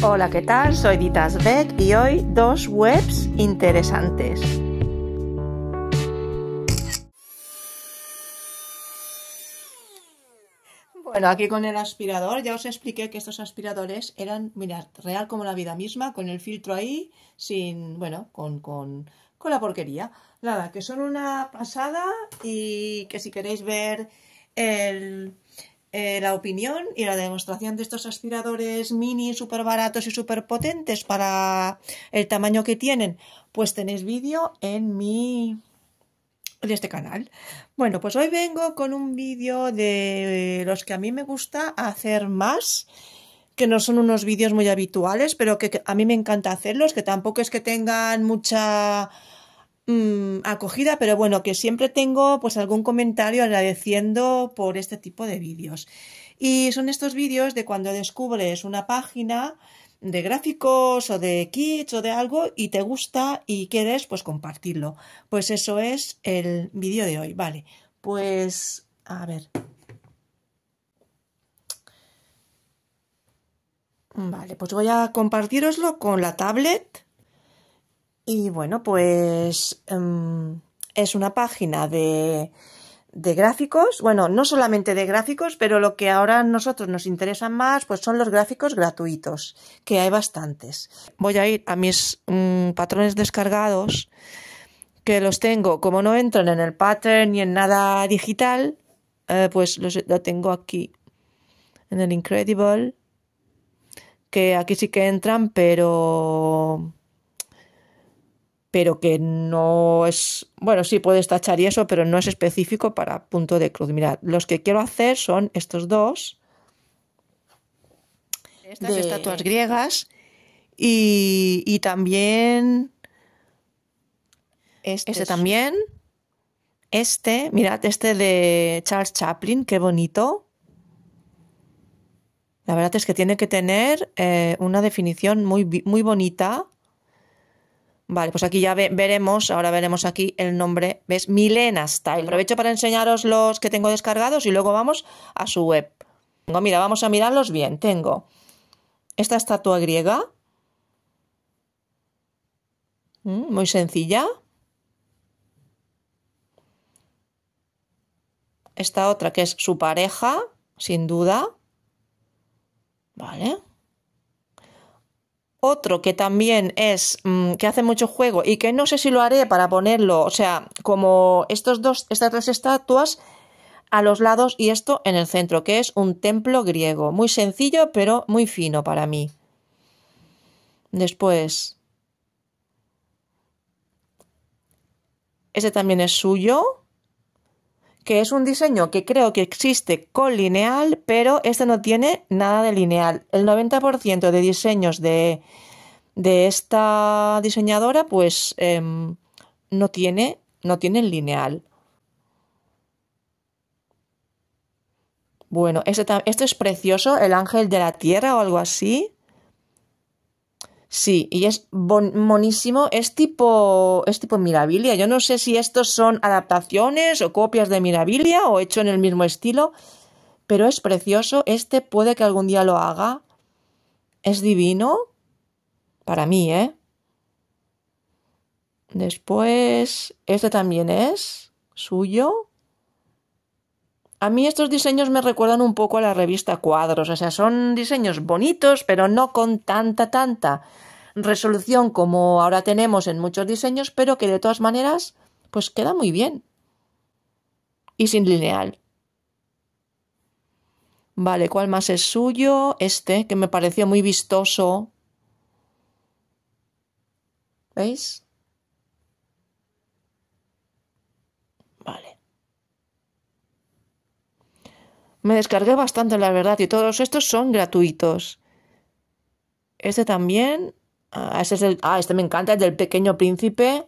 Hola, ¿qué tal? Soy Ditas Beck y hoy dos webs interesantes. Bueno, aquí con el aspirador, ya os expliqué que estos aspiradores eran, mirad, real como la vida misma, con el filtro ahí, sin, bueno, con, con, con la porquería. Nada, que son una pasada y que si queréis ver el, eh, la opinión y la demostración de estos aspiradores mini súper baratos y súper potentes para el tamaño que tienen, pues tenéis vídeo en mi de este canal. Bueno, pues hoy vengo con un vídeo de los que a mí me gusta hacer más, que no son unos vídeos muy habituales, pero que a mí me encanta hacerlos, que tampoco es que tengan mucha Mm, acogida, pero bueno, que siempre tengo pues algún comentario agradeciendo por este tipo de vídeos. Y son estos vídeos de cuando descubres una página de gráficos o de kits o de algo y te gusta y quieres pues compartirlo. Pues eso es el vídeo de hoy, vale. Pues a ver. Vale, pues voy a compartiroslo con la tablet. Y bueno, pues em, es una página de, gráficos, bueno, no solamente de gráficos, pero lo que ahora a nosotros nos interesan más, pues son los gráficos gratuitos, que hay bastantes. Voy a ir a mis mm, patrones descargados, que los tengo, como no entran en el pattern ni en nada digital, eh, pues los lo tengo aquí, en el Incredible, que aquí sí que entran, pero pero que no es, bueno, sí puedes tachar y eso, pero no es específico para punto de cruz. Mirad, los que quiero hacer son estos dos. Estas estatuas griegas y, también... Este, también. Este, mirad, este de Charles Chaplin, qué bonito. La verdad es que tiene que tener eh, una definición muy, muy bonita Vale, pues aquí ya veremos, ahora veremos aquí el nombre, ¿ves? Milena Style. Aprovecho para enseñaros los que tengo descargados y luego vamos a su web. Tengo, mira, vamos a mirarlos bien. Tengo esta estatua griega, mm, muy sencilla. Esta otra que es su pareja, sin duda. Vale. Otro que también es mm, que hace mucho juego y que no sé si lo haré para ponerlo, o sea, como estos dos, estas tres estatuas a los lados y esto en el centro, que es un templo griego. Muy sencillo, pero muy fino para mí. Después. Este también es suyo que es un diseño que creo que existe con lineal, pero este no tiene nada de lineal. El 90% de diseños de, esta diseñadora, pues em, no tiene, no tienen lineal. Bueno, este, este es precioso, el ángel de la tierra o algo así. Sí, y es bon, monísimo. Es tipo, es tipo Mirabilia. Yo no sé si estos son adaptaciones o copias de Mirabilia o hecho en el mismo estilo, pero es precioso. Este puede que algún día lo haga. Es divino. Para mí, ¿eh? Después, este también es suyo. A mí estos diseños me recuerdan un poco a la revista Cuadros, o sea, son diseños bonitos, pero no con tanta, tanta resolución como ahora tenemos en muchos diseños, pero que de todas maneras, pues queda muy bien. Y sin lineal. Vale, ¿cuál más es suyo? Este, que me pareció muy vistoso. ¿Veis? Me descargué bastante, la verdad, y todos estos son gratuitos. Este también. Ah, este, es el, ah, este me encanta, el del Pequeño Príncipe.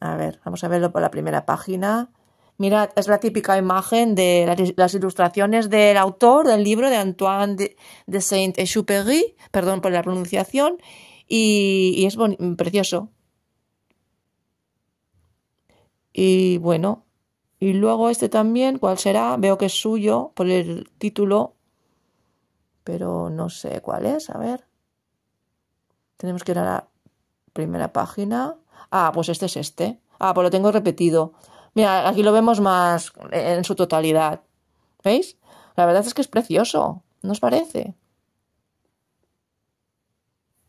A ver, vamos a verlo por la primera página. Mirad, es la típica imagen de las, ilustraciones del autor del libro de Antoine de, Saint-Exupéry, perdón por la pronunciación, y es precioso. Y bueno, y luego este también, ¿cuál será? Veo que es suyo por el título, pero no sé cuál es, a ver. Tenemos que ir a la primera página. Ah, pues este es este. Ah, pues lo tengo repetido. Mira, aquí lo vemos más en su totalidad. ¿Veis? La verdad es que es precioso, ¿no os parece?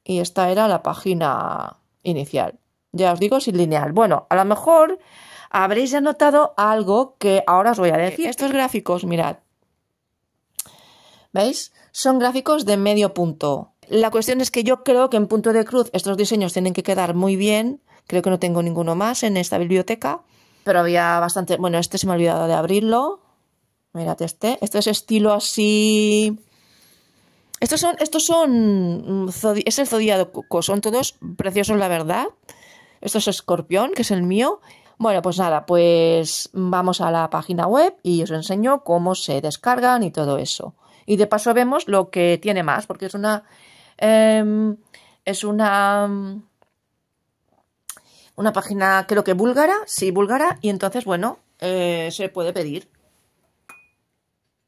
Y esta era la página inicial. Ya os digo, sin lineal. Bueno, a lo mejor habréis ya notado algo que ahora os voy a eh, decir. Estos gráficos, mirad. ¿Veis? Son gráficos de medio punto. La cuestión es que yo creo que en punto de cruz estos diseños tienen que quedar muy bien. Creo que no tengo ninguno más en esta biblioteca. Pero había bastante... Bueno, este se me ha olvidado de abrirlo. Mirad este. Este es estilo así... Estos son... Estos son... Mm, es el zodiaco. Son todos preciosos, la verdad. Esto es escorpión, que es el mío. Bueno, pues nada, pues vamos a la página web y os enseño cómo se descargan y todo eso. Y de paso vemos lo que tiene más, porque es una... Em, es una... Una página, creo que búlgara, sí, búlgara, y entonces, bueno, eh, se puede pedir.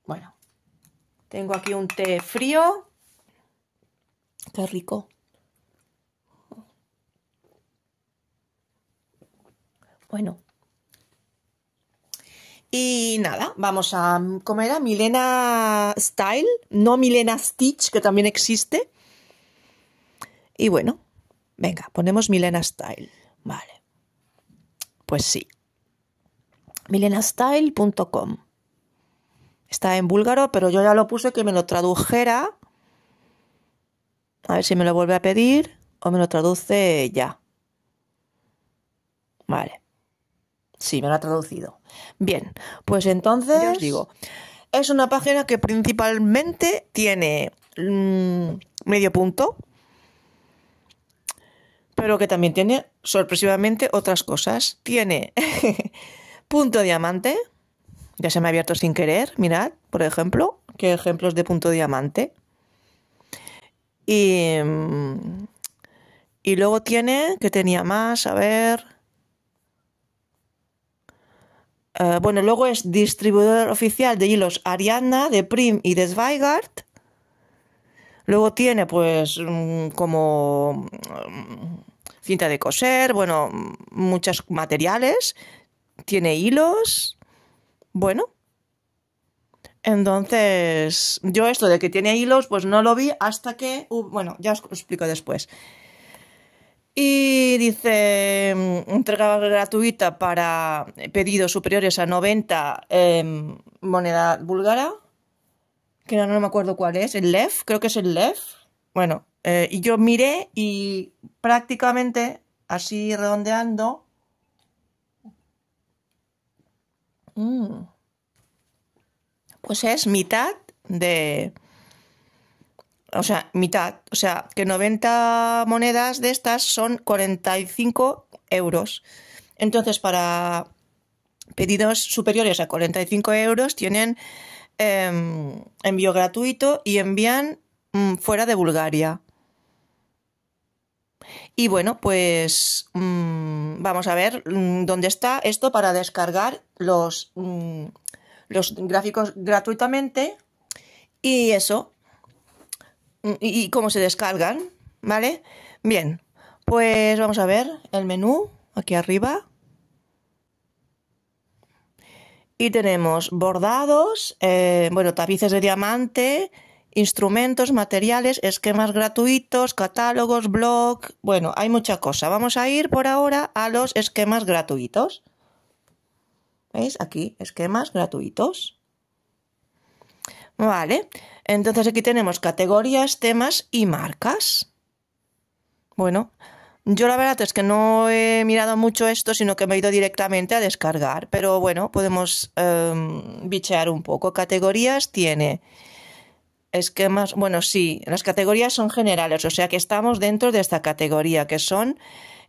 Bueno, tengo aquí un té frío. Qué rico. bueno. Y nada, vamos a. Mm, comer a Milena Style, no Milena Stitch, que también existe. Y bueno, venga, ponemos Milena Style. Vale. Pues sí. milenastyle.com. Está en búlgaro, pero yo ya lo puse que me lo tradujera. A ver si me lo vuelve a pedir o me lo traduce ya. Vale. Sí, me lo ha traducido. Bien, pues entonces os digo, es una página que principalmente tiene mm, medio punto, pero que también tiene sorpresivamente otras cosas. Tiene punto diamante, ya se me ha abierto sin querer, mirad, por ejemplo, qué ejemplos de punto diamante. Y, mm, y luego tiene, que tenía más, a ver, eh, bueno, luego es distribuidor oficial de hilos Ariadna, de Prim y de Zweigart. Luego tiene, pues, mm, como mm, cinta de coser, bueno, mm, muchos materiales. Tiene hilos. Bueno. Entonces, yo esto de que tiene hilos, pues no lo vi hasta que. Uh, bueno, ya os explico después. Y dice, em, entrega gratuita para pedidos superiores a 90 em, moneda búlgara, que no, me acuerdo cuál es, el LEF, creo que es el LEF. Bueno, eh, y yo miré y prácticamente así redondeando... Mm, pues es mitad de, o sea, mitad. O sea, que 90 monedas de estas son 45 euros. Entonces, para pedidos superiores a 45 euros tienen em, envío gratuito y envían mm, fuera de Bulgaria. Y bueno, pues mm, vamos a ver mm, dónde está esto para descargar los, los gráficos gratuitamente. Y eso, y, cómo se descargan, ¿vale? Bien, pues vamos a ver el menú aquí arriba. Y tenemos bordados, eh, bueno, tapices de diamante, instrumentos, materiales, esquemas gratuitos, catálogos, blog, bueno, hay mucha cosa. Vamos a ir por ahora a los esquemas gratuitos. ¿Veis? Aquí, esquemas gratuitos. Vale, entonces aquí tenemos categorías, temas y marcas. Bueno, yo la verdad es que no he mirado mucho esto, sino que me he ido directamente a descargar. Pero bueno, podemos em, bichear un poco. Categorías tiene esquemas. Bueno, sí, las categorías son generales, o sea que estamos dentro de esta categoría, que son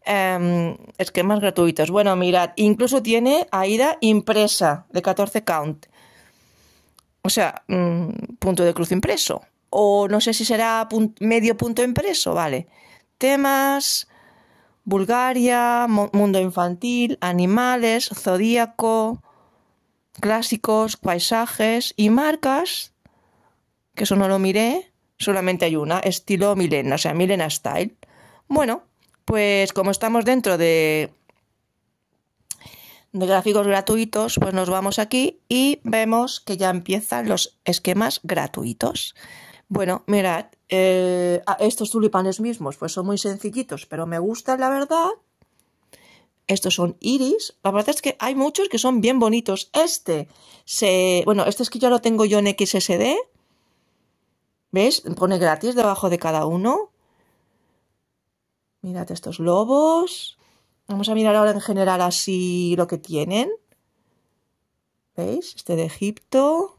em, esquemas gratuitos. Bueno, mirad, incluso tiene AIDA impresa de 14 count. O sea, mm, punto de cruz impreso. O no sé si será medio punto impreso, vale. Temas, Bulgaria, mundo infantil, animales, zodíaco, clásicos, paisajes y marcas, que eso no lo miré, solamente hay una, estilo Milena, o sea, Milena Style. Bueno, pues como estamos dentro de de gráficos gratuitos, pues nos vamos aquí y vemos que ya empiezan los esquemas gratuitos. Bueno, mirad, eh, ah, estos tulipanes mismos, pues son muy sencillitos, pero me gustan, la verdad. Estos son iris. La verdad es que hay muchos que son bien bonitos. Este, se, bueno, este es que yo lo tengo yo en XSD. ¿Ves? Pone gratis debajo de cada uno. Mirad estos lobos. Vamos a mirar ahora en general así lo que tienen. ¿Veis? Este de Egipto.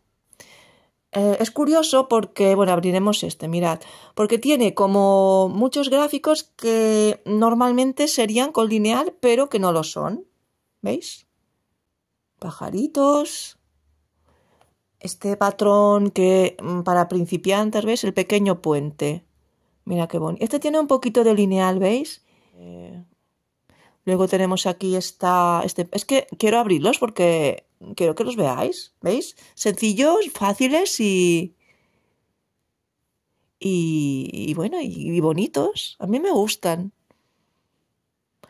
Eh, es curioso porque, bueno, abriremos este, mirad, porque tiene como muchos gráficos que normalmente serían con lineal, pero que no lo son. ¿Veis? Pajaritos. Este patrón que mm, para principiantes, ¿veis? El pequeño puente. Mira qué bonito. Este tiene un poquito de lineal, ¿veis? Eh, Luego tenemos aquí esta, este, es que quiero abrirlos porque quiero que los veáis, ¿veis? Sencillos, fáciles y, y, bueno, y, bonitos. A mí me gustan.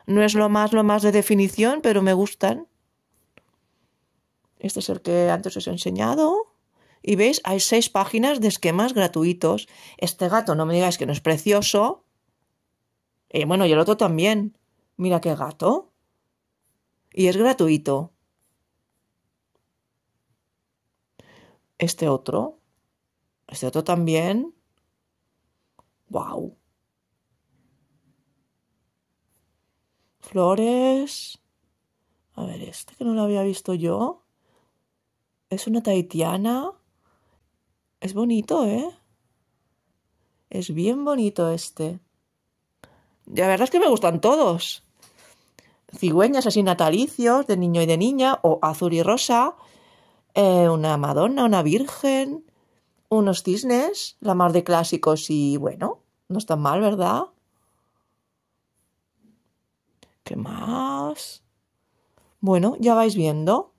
No es lo más, lo más de definición, pero me gustan. Este es el que antes os he enseñado. Y veis, hay seis páginas de esquemas gratuitos. Este gato, no me digáis que no es precioso. Y eh, bueno, y el otro también. Mira qué gato. Y es gratuito. Este otro. Este otro también. Wow. Flores. A ver, este que no lo había visto yo. Es una taitiana. Es bonito, ¿eh? Es bien bonito este. La verdad es que me gustan todos cigüeñas así natalicios de niño y de niña, o azul y rosa, eh, una Madonna, una Virgen, unos cisnes, la mar de clásicos y bueno, no está mal, ¿verdad? ¿Qué más? Bueno, ya vais viendo.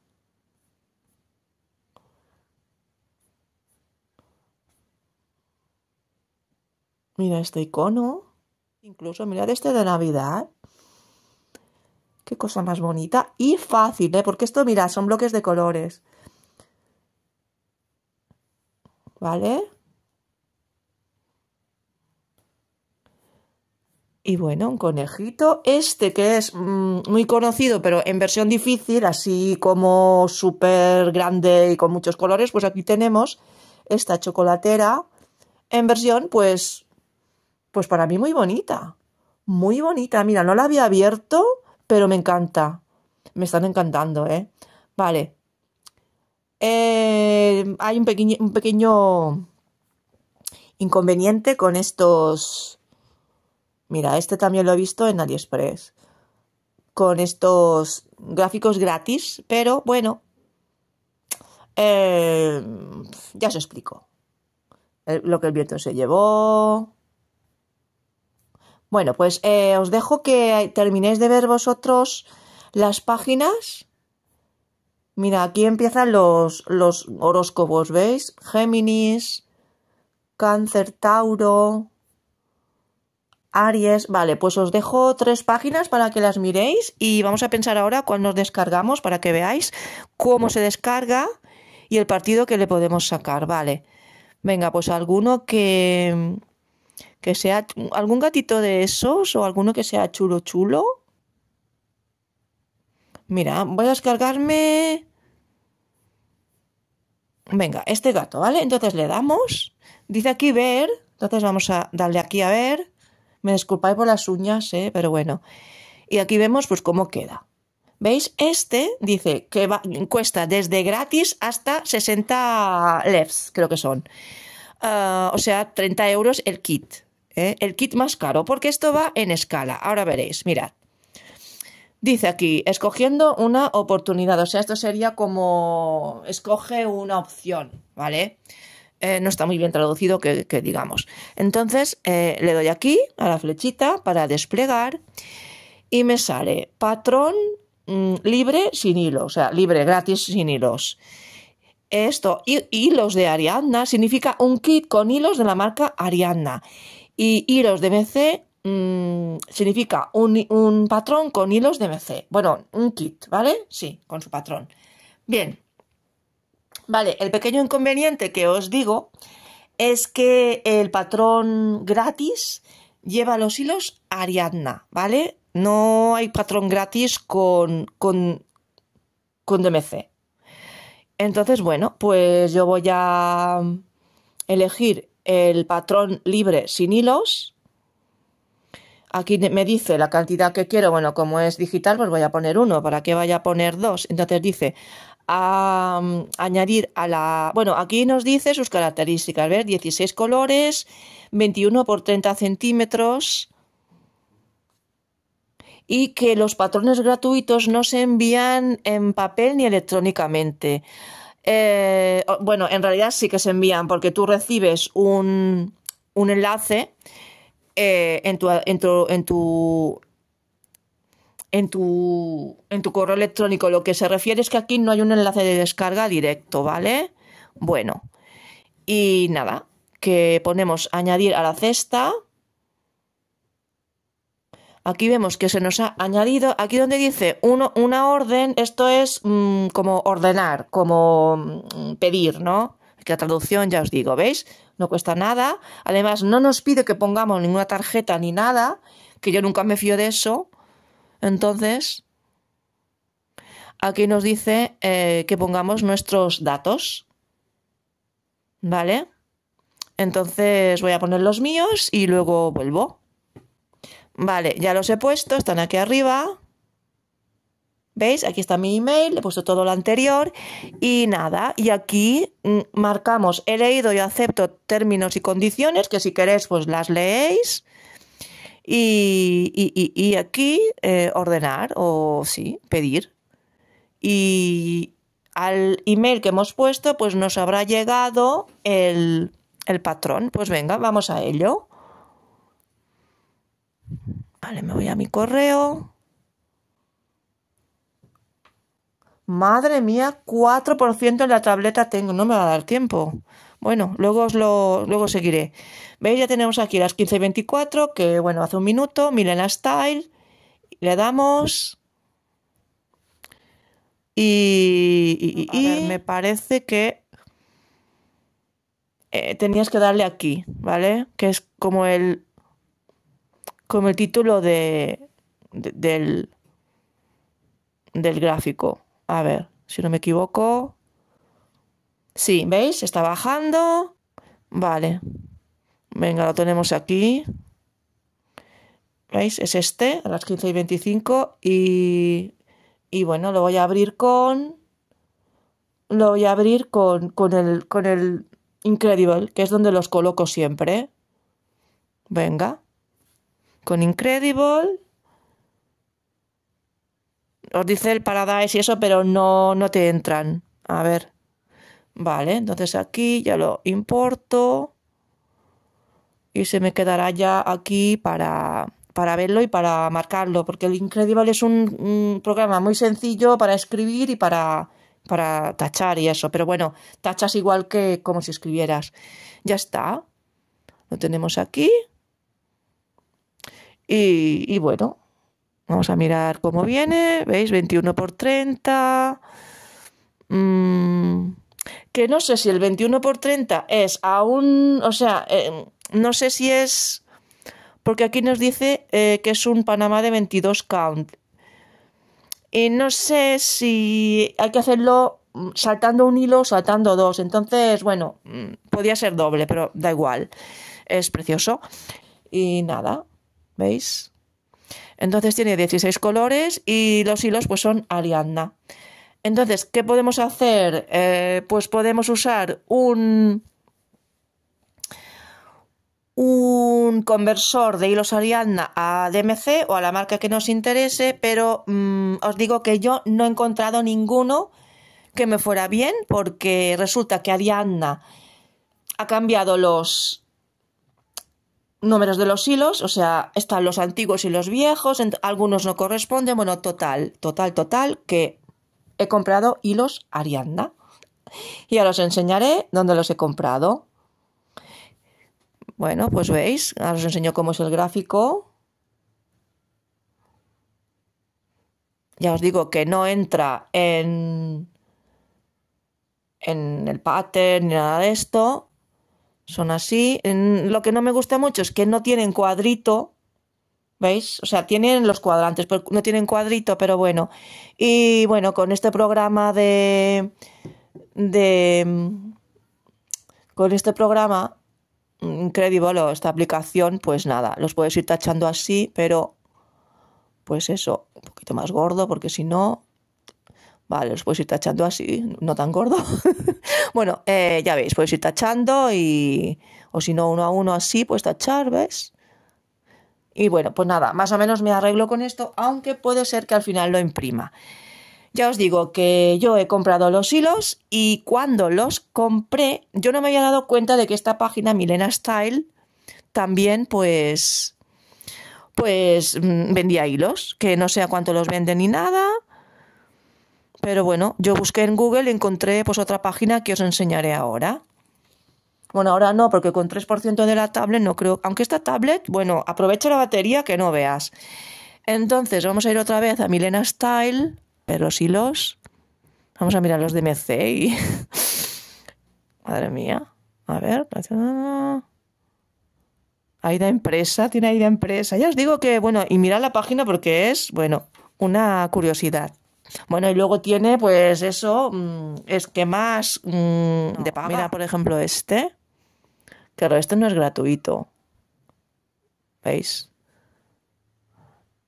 Mira este icono. Incluso mirad este de Navidad. Qué cosa más bonita y fácil, ¿eh? Porque esto, mira, son bloques de colores. ¿Vale? Y bueno, un conejito. Este que es mm, muy conocido, pero en versión difícil, así como súper grande y con muchos colores, pues aquí tenemos esta chocolatera en versión, pues, pues para mí muy bonita. Muy bonita. Mira, no la había abierto pero me encanta. Me están encantando, ¿eh? Vale. Eh, hay un pequeño, un pequeño inconveniente con estos... Mira, este también lo he visto en AliExpress. Con estos gráficos gratis, pero bueno. Eh, ya os explico. lo que el viento se llevó, bueno, pues eh, os dejo que terminéis de ver vosotros las páginas. Mira, aquí empiezan los, los horóscopos, ¿veis? Géminis, Cáncer, Tauro, Aries. Vale, pues os dejo tres páginas para que las miréis y vamos a pensar ahora cuando nos descargamos para que veáis cómo se descarga y el partido que le podemos sacar, ¿vale? Venga, pues alguno que que sea algún gatito de esos o alguno que sea chulo chulo. Mira, voy a descargarme... Venga, este gato, ¿vale? Entonces le damos. Dice aquí ver. Entonces vamos a darle aquí a ver. Me disculpáis por las uñas, ¿eh? Pero bueno. Y aquí vemos pues cómo queda. ¿Veis? Este dice que cuesta desde gratis hasta 60 LEFs, creo que son. Ah, o sea, 30 euros el kit. ¿eh? el kit más caro, porque esto va en escala. Ahora veréis, mirad. Dice aquí, escogiendo una oportunidad, o sea, esto sería como escoge una opción, ¿vale? Eh, no está muy bien traducido que, digamos. Entonces, eh, le doy aquí a la flechita para desplegar y me sale patrón mm, libre sin hilo, o sea, libre gratis sin hilos. Esto, hilos de Ariadna, significa un kit con hilos de la marca Ariadna. Y hilos DMC mm, significa un, patrón con hilos de Bueno, un kit, ¿vale? Sí, con su patrón. Bien. Vale, el pequeño inconveniente que os digo es que el patrón gratis lleva los hilos Ariadna, ¿vale? No hay patrón gratis con, con, con DMC. Entonces, bueno, pues yo voy a elegir el patrón libre sin hilos. Aquí me dice la cantidad que quiero. Bueno, como es digital, pues voy a poner uno. ¿Para que vaya a poner dos? Entonces dice a, añadir a la... Bueno, aquí nos dice sus características. ver 16 colores, 21 por 30 centímetros y que los patrones gratuitos no se envían en papel ni electrónicamente. Eh, bueno, en realidad sí que se envían porque tú recibes un, enlace eh, en, tu, en tu correo electrónico. Lo que se refiere es que aquí no hay un enlace de descarga directo, ¿vale? Bueno, y nada, que ponemos añadir a la cesta Aquí vemos que se nos ha añadido, aquí donde dice una orden, esto es mm, como ordenar, como mm, pedir, ¿no? Que la traducción ya os digo, ¿veis? No cuesta nada. Además, no nos pide que pongamos ninguna tarjeta ni nada, que yo nunca me fío de eso. Entonces, aquí nos dice eh, que pongamos nuestros datos. ¿Vale? Entonces voy a poner los míos y luego vuelvo. Vale, ya los he puesto, están aquí arriba. ¿Veis? Aquí está mi email, he puesto todo lo anterior y nada. Y aquí mm, marcamos, he leído y acepto términos y condiciones, que si queréis pues las leéis. Y, aquí eh, ordenar o sí, pedir. Y al email que hemos puesto pues nos habrá llegado el, el patrón. Pues venga, vamos a ello. Vale, me voy a mi correo. Madre mía, 4% en la tableta tengo. No me va a dar tiempo. Bueno, luego os lo, luego seguiré. ¿Veis? Ya tenemos aquí las 15 y 24, que bueno, hace un minuto. Miren la style. Le damos. Y, me parece que eh, tenías que darle aquí, ¿vale? Que es como el como el título de, del, del gráfico. A ver, si no me equivoco. Sí, ¿veis? Está bajando. Vale. Venga, lo tenemos aquí. ¿Veis? Es este, a las 15 y 25. Y, y bueno, lo voy a abrir con... Lo voy a abrir con, con, el, con el Incredible, que es donde los coloco siempre. Venga con Incredible. Os dice el Paradise y eso, pero no, no te entran. A ver. Vale, entonces aquí ya lo importo. Y se me quedará ya aquí para, verlo y para marcarlo. Porque el Incredible es un, programa muy sencillo para escribir y para, para tachar y eso. Pero bueno, tachas igual que como si escribieras. Ya está. Lo tenemos aquí. Y, bueno, vamos a mirar cómo viene, ¿veis? 21 por 30. Mm, que no sé si el 21 por 30 es aún, o sea, em, no sé si es, porque aquí nos dice eh, que es un Panamá de 22 count. Y no sé si hay que hacerlo mm, saltando un hilo, o saltando dos. Entonces, bueno, mm, podía ser doble, pero da igual. Es precioso. Y nada, ¿Veis? Entonces tiene 16 colores y los hilos pues son Ariadna. Entonces, ¿qué podemos hacer? Eh, pues podemos usar un, un conversor de hilos Ariadna a DMC o a la marca que nos interese, pero mm, os digo que yo no he encontrado ninguno que me fuera bien porque resulta que Ariadna ha cambiado los, números de los hilos, o sea, están los antiguos y los viejos, algunos no corresponden, bueno, total, total, total, que he comprado hilos Arianda. y ahora os enseñaré dónde los he comprado. Bueno, pues veis, ahora os enseño cómo es el gráfico. Ya os digo que no entra en, en el pattern ni nada de esto, son así. lo que no me gusta mucho es que no tienen cuadrito. ¿Veis? O sea, tienen los cuadrantes, pero no tienen cuadrito, pero bueno. Y bueno, con este programa de. de. Mm, con este programa, mm, Incredible, esta aplicación, pues nada, los puedes ir tachando así, pero. Pues eso, un poquito más gordo, porque si no, Vale, os puedo ir tachando así, no tan gordo. bueno, eh, ya veis, podéis ir tachando y... O si no, uno a uno así, pues tachar, ¿ves? Y bueno, pues nada, más o menos me arreglo con esto, aunque puede ser que al final lo imprima. Ya os digo que yo he comprado los hilos y cuando los compré, yo no me había dado cuenta de que esta página Milena Style también pues pues mm, vendía hilos, que no sé a cuánto los venden ni nada, pero bueno, yo busqué en Google y encontré pues otra página que os enseñaré ahora. Bueno, ahora no, porque con 3% de la tablet no creo. Aunque esta tablet, bueno, aprovecha la batería que no veas. Entonces, vamos a ir otra vez a Milena Style, pero si los. Vamos a mirar los de MC y. Madre mía. A ver. Aida Empresa, tiene Aida Empresa. Ya os digo que, bueno, y mirad la página porque es, bueno, una curiosidad. Bueno, y luego tiene, pues eso, mm, es que más de mm, paga. Mira, por ejemplo, este. Claro, este no es gratuito. ¿Veis?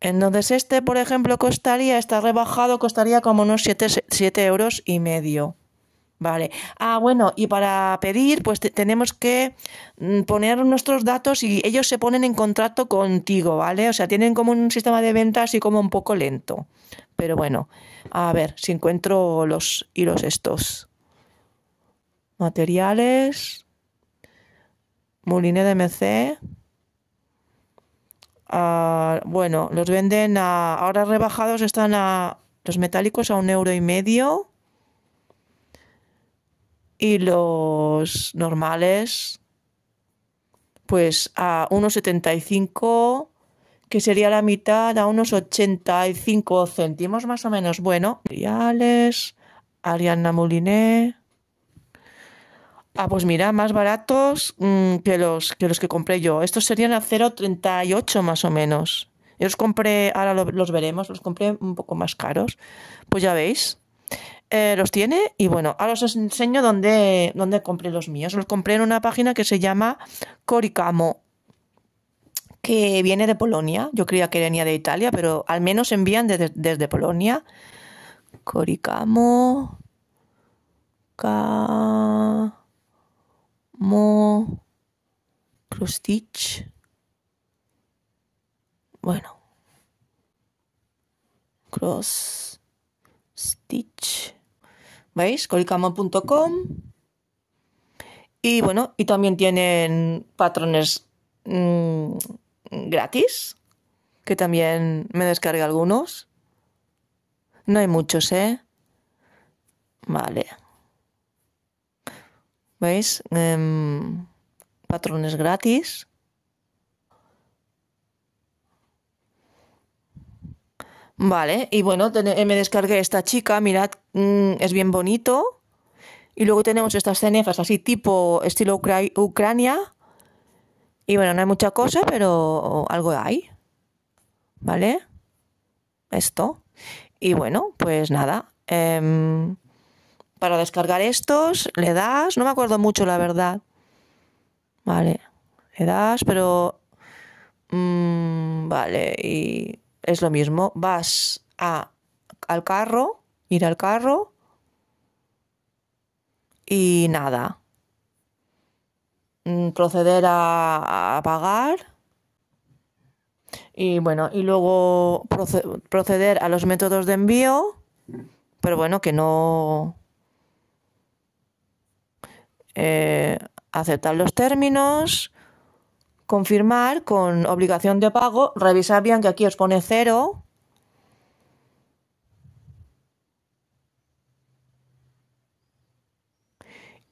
Entonces este, por ejemplo, costaría, está rebajado, costaría como unos 7, euros y medio. Vale. Ah, bueno, y para pedir, pues tenemos que mm, poner nuestros datos y ellos se ponen en contrato contigo, ¿vale? O sea, tienen como un sistema de ventas y como un poco lento, pero bueno, a ver si encuentro los hilos estos. Materiales, Moline de MC. Ah, bueno, los venden a, ahora rebajados están a los metálicos a un euro y medio y los normales pues a 1,75 que sería la mitad a unos 85 céntimos más o menos. Bueno, Reales, Ariana Mouliné. Ah, pues mira, más baratos mm, que, los, que los que compré yo. Estos serían a 0,38 más o menos. Yo os compré, ahora los veremos, los compré un poco más caros. Pues ya veis, eh, los tiene y bueno, ahora os enseño dónde, dónde compré los míos. Los compré en una página que se llama Coricamo que viene de Polonia. Yo creía que venía de Italia, pero al menos envían desde Polonia. Coricamo. Camo. Stitch. Bueno. Cross. Stitch. ¿Veis? Coricamo.com. Y bueno, y también tienen patrones. Mm, gratis, que también me descargue algunos. No hay muchos, ¿eh? Vale. ¿Veis? Em, patrones gratis. Vale, y bueno, eh, me descargué esta chica, mirad, mm, es bien bonito. Y luego tenemos estas cenefas así tipo estilo Ucrania, y bueno, no hay mucha cosa, pero algo hay. ¿Vale? Esto. Y bueno, pues nada. Em, para descargar estos, le das. No me acuerdo mucho, la verdad. Vale. Le das, pero. Mm, vale, y es lo mismo. Vas al carro, ir al carro. Y nada. Mm, proceder a, pagar y bueno, y luego proceder a los métodos de envío, pero bueno, que no eh, aceptar los términos, confirmar con obligación de pago, revisar bien que aquí os pone cero.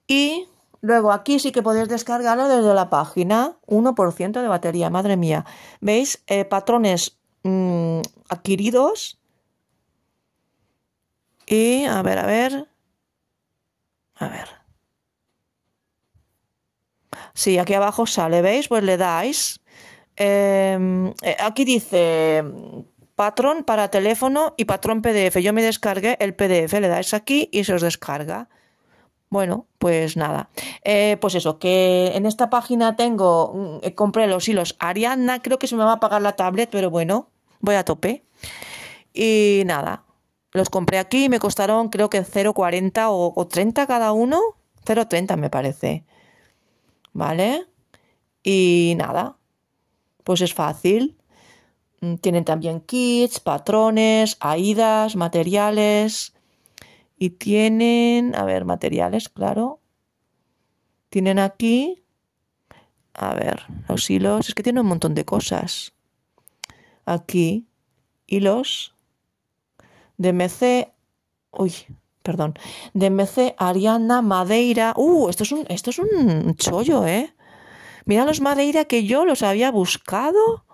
Y Luego aquí sí que podéis descargarlo desde la página 1% de batería, madre mía. ¿Veis? Eh, patrones mm, adquiridos. Y a ver, a ver. A ver. Sí, aquí abajo sale, ¿veis? Pues le dais. Em, eh, aquí dice patrón para teléfono y patrón PDF. Yo me descargué el PDF, le dais aquí y se os descarga. Bueno, pues nada. Eh, pues eso, que en esta página tengo, mm, eh, compré los hilos Ariadna, creo que se me va a pagar la tablet, pero bueno, voy a tope. Y nada, los compré aquí, me costaron creo que 0,40 o, o 30 cada uno, 0,30 me parece. ¿Vale? Y nada, pues es fácil. Mm, tienen también kits, patrones, aidas, materiales y tienen, a ver, materiales, claro. Tienen aquí, a ver, los hilos. Es que tiene un montón de cosas. Aquí, hilos de MC. Uy, perdón. De MC, Ariana, Madeira. Uh, esto es un, esto es un chollo, ¿eh? Mira los Madeira que yo los había buscado.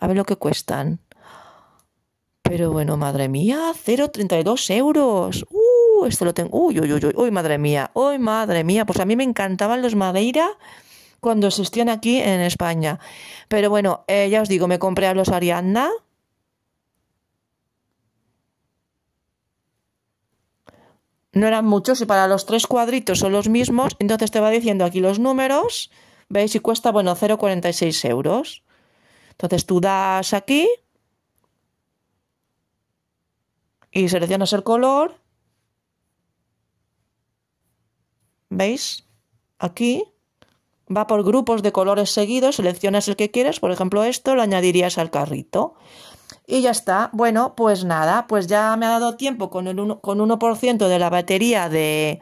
A ver lo que cuestan. Pero bueno, madre mía, 0,32 euros. ¡Uh! Esto lo tengo. ¡Uy, uy, uy, uy! uy madre mía! ¡Uy, madre mía! Pues a mí me encantaban los Madeira cuando existían aquí en España. Pero bueno, eh, ya os digo, me compré a los Ariadna. No eran muchos y para los tres cuadritos son los mismos. Entonces te va diciendo aquí los números. ¿Veis? Y cuesta, bueno, 0,46 euros. Entonces tú das aquí y seleccionas el color. ¿Veis? Aquí va por grupos de colores seguidos, seleccionas el que quieres, por ejemplo esto, lo añadirías al carrito. Y ya está. Bueno, pues nada, pues ya me ha dado tiempo con, el 1% de la batería de,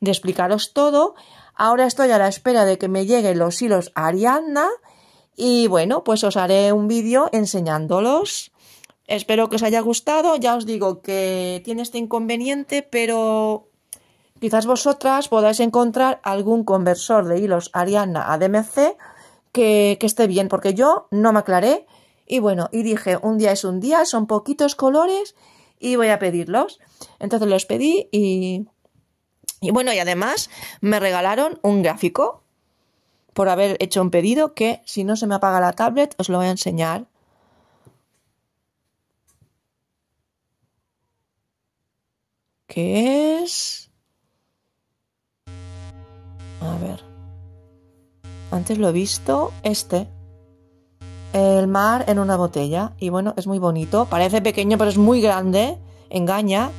de explicaros todo. Ahora estoy a la espera de que me lleguen los hilos Arianna, y bueno, pues os haré un vídeo enseñándolos. Espero que os haya gustado. Ya os digo que tiene este inconveniente, pero quizás vosotras podáis encontrar algún conversor de hilos Ariana ADMC que, que esté bien, porque yo no me aclaré. Y bueno, y dije, un día es un día, son poquitos colores y voy a pedirlos. Entonces los pedí y bueno, y además me regalaron un gráfico por haber hecho un pedido que si no se me apaga la tablet os lo voy a enseñar. ¿Qué es... A ver. Antes lo he visto, este. El mar en una botella. Y bueno, es muy bonito. Parece pequeño, pero es muy grande. Engaña.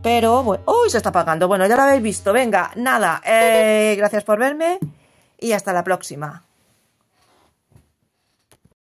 Pero, ¡Uy! Se está apagando. Bueno, ya lo habéis visto. Venga, nada. Eh, gracias por verme. Y hasta la próxima.